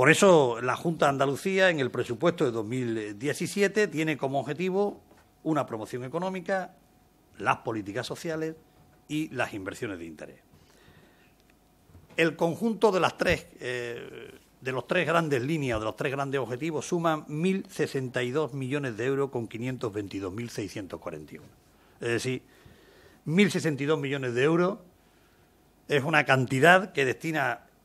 Por eso la Junta de Andalucía en el presupuesto de 2017 tiene como objetivo una promoción económica, las políticas sociales y las inversiones de interés. El conjunto de las tres, eh, de los tres grandes líneas, de los tres grandes objetivos, suman 1.062 millones de euros con 522.641. Es decir, 1.062 millones de euros es una cantidad que destina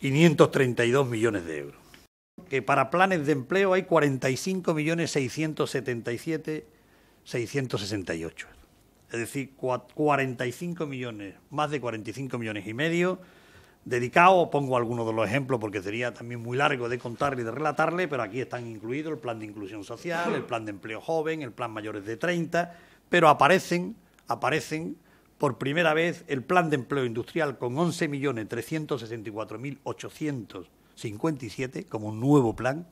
532 millones de euros. Que para planes de empleo hay 45.677.668, Es decir, 45 millones, más de 45 millones y medio dedicados, pongo algunos de los ejemplos porque sería también muy largo de contarle y de relatarle, pero aquí están incluidos el plan de inclusión social, el plan de empleo joven, el plan mayores de 30, pero aparecen, aparecen por primera vez el plan de empleo industrial con 11.364.857 como un nuevo plan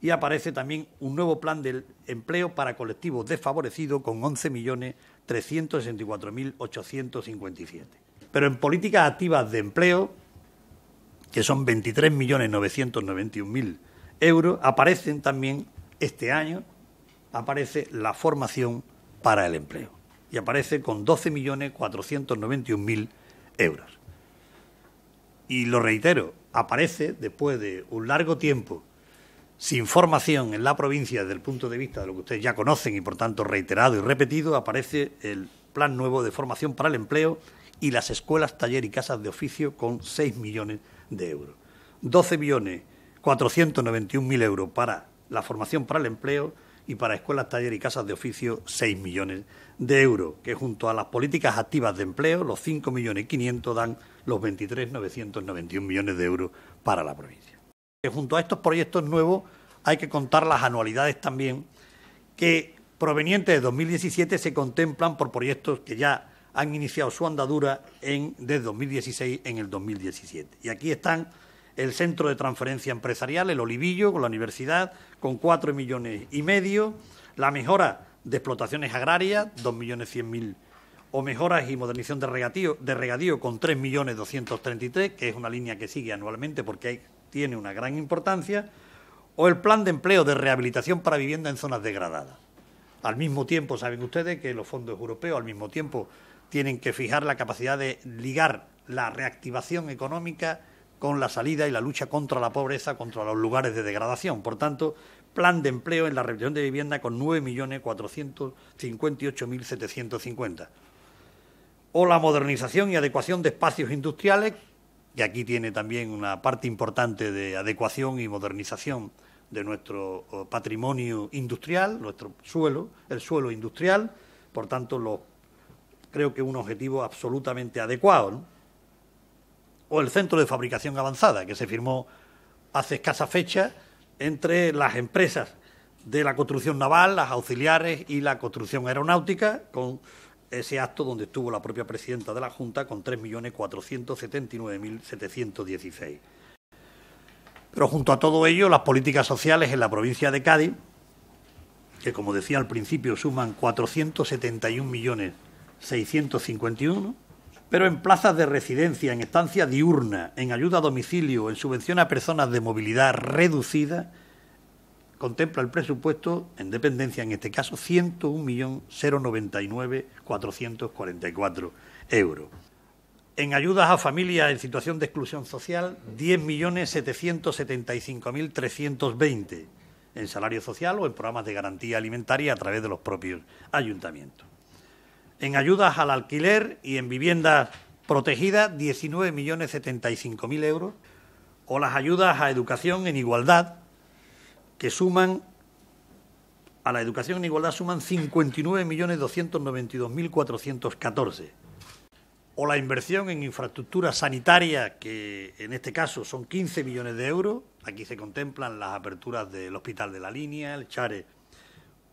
y aparece también un nuevo plan de empleo para colectivos desfavorecidos con 11.364.857. Pero en políticas activas de empleo, que son 23.991.000 euros, aparecen también este año, aparece la formación para el empleo y aparece con 12.491.000 euros. Y lo reitero, aparece después de un largo tiempo sin formación en la provincia desde el punto de vista de lo que ustedes ya conocen y por tanto reiterado y repetido, aparece el plan nuevo de formación para el empleo y las escuelas, taller y casas de oficio con 6 millones de euros. 12.491.000 euros para la formación para el empleo, y para escuelas, talleres y casas de oficio 6 millones de euros, que junto a las políticas activas de empleo, los cinco millones 500 dan los 23.991 millones de euros para la provincia. junto a estos proyectos nuevos hay que contar las anualidades también que provenientes de 2017 se contemplan por proyectos que ya han iniciado su andadura en, desde 2016 en el 2017. Y aquí están el Centro de Transferencia Empresarial, el Olivillo, con la universidad, con cuatro millones y medio, la mejora de explotaciones agrarias, dos millones cien mil o mejoras y modernización de regadío, de regadío con tres... que es una línea que sigue anualmente porque tiene una gran importancia, o el plan de empleo de rehabilitación para vivienda en zonas degradadas. Al mismo tiempo, saben ustedes que los fondos europeos, al mismo tiempo, tienen que fijar la capacidad de ligar la reactivación económica con la salida y la lucha contra la pobreza, contra los lugares de degradación. Por tanto, plan de empleo en la revisión de vivienda con 9.458.750. O la modernización y adecuación de espacios industriales, ...y aquí tiene también una parte importante de adecuación y modernización de nuestro patrimonio industrial, nuestro suelo, el suelo industrial, por tanto, creo que un objetivo absolutamente adecuado o el Centro de Fabricación Avanzada, que se firmó hace escasa fecha entre las empresas de la construcción naval, las auxiliares y la construcción aeronáutica, con ese acto donde estuvo la propia presidenta de la Junta con 3.479.716. Pero junto a todo ello, las políticas sociales en la provincia de Cádiz, que como decía al principio suman 471.651.000 pero en plazas de residencia, en estancia diurna, en ayuda a domicilio, en subvención a personas de movilidad reducida, contempla el presupuesto en dependencia, en este caso, 101.099.444 euros. En ayudas a familias en situación de exclusión social, 10.775.320 en salario social o en programas de garantía alimentaria a través de los propios ayuntamientos en ayudas al alquiler y en viviendas protegidas 19.075.000 euros, o las ayudas a educación en igualdad, que suman, a la educación en igualdad suman 59.292.414, o la inversión en infraestructura sanitaria, que en este caso son 15 millones de euros, aquí se contemplan las aperturas del Hospital de la Línea, el Chare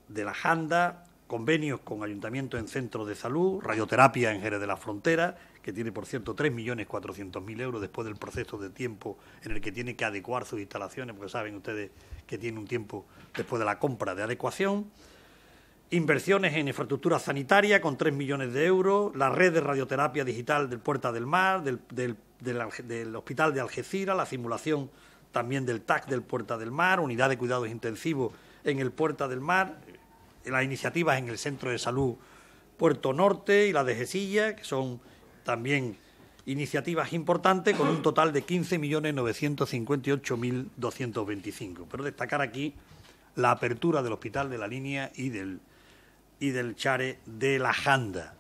de la Janda, convenios con ayuntamientos en centros de salud, radioterapia en Jerez de la Frontera, que tiene, por cierto, 3.400.000 euros después del proceso de tiempo en el que tiene que adecuar sus instalaciones, porque saben ustedes que tiene un tiempo después de la compra de adecuación. Inversiones en infraestructura sanitaria con 3 millones de euros, la red de radioterapia digital del Puerta del Mar, del, del Hospital de Algeciras, la simulación también del TAC del Puerta del Mar, unidad de cuidados intensivos en el Puerta del Mar, las iniciativas en el Centro de Salud Puerto Norte y la de Gesilla, que son también iniciativas importantes con un total de 15.958.225. Pero destacar aquí la apertura del Hospital de la Línea y del, y del Chare de la Janda.